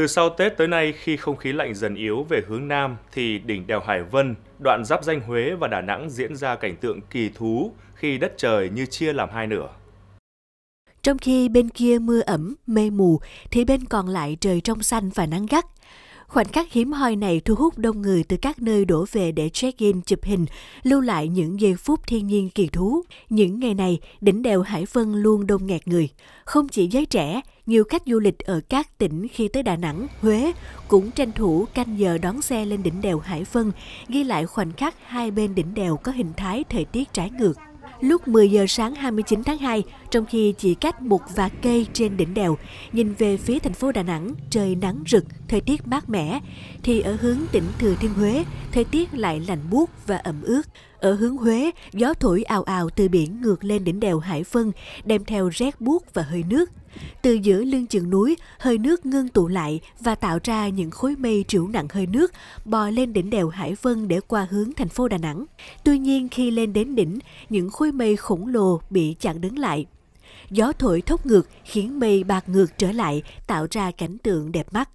Từ sau Tết tới nay, khi không khí lạnh dần yếu về hướng Nam, thì đỉnh đèo Hải Vân, đoạn giáp danh Huế và Đà Nẵng diễn ra cảnh tượng kỳ thú khi đất trời như chia làm hai nửa. Trong khi bên kia mưa ẩm, mây mù, thì bên còn lại trời trong xanh và nắng gắt. Khoảnh khắc hiếm hoi này thu hút đông người từ các nơi đổ về để check-in chụp hình, lưu lại những giây phút thiên nhiên kỳ thú. Những ngày này, đỉnh đèo Hải Vân luôn đông nghẹt người. Không chỉ giới trẻ, nhiều khách du lịch ở các tỉnh khi tới Đà Nẵng, Huế cũng tranh thủ canh giờ đón xe lên đỉnh đèo Hải Vân, ghi lại khoảnh khắc hai bên đỉnh đèo có hình thái thời tiết trái ngược. Lúc 10 giờ sáng 29 tháng 2, trong khi chỉ cách một vạt cây trên đỉnh đèo, nhìn về phía thành phố Đà Nẵng, trời nắng rực, thời tiết mát mẻ, thì ở hướng tỉnh Thừa Thiên Huế, thời tiết lại lạnh buốt và ẩm ướt. Ở hướng Huế, gió thổi ào ào từ biển ngược lên đỉnh đèo Hải Vân, đem theo rét buốt và hơi nước. Từ giữa lưng chừng núi, hơi nước ngưng tụ lại và tạo ra những khối mây trĩu nặng hơi nước bò lên đỉnh đèo Hải Vân để qua hướng thành phố Đà Nẵng. Tuy nhiên khi lên đến đỉnh, những khối mây khổng lồ bị chặn đứng lại gió thổi thốc ngược khiến mây bạc ngược trở lại tạo ra cảnh tượng đẹp mắt.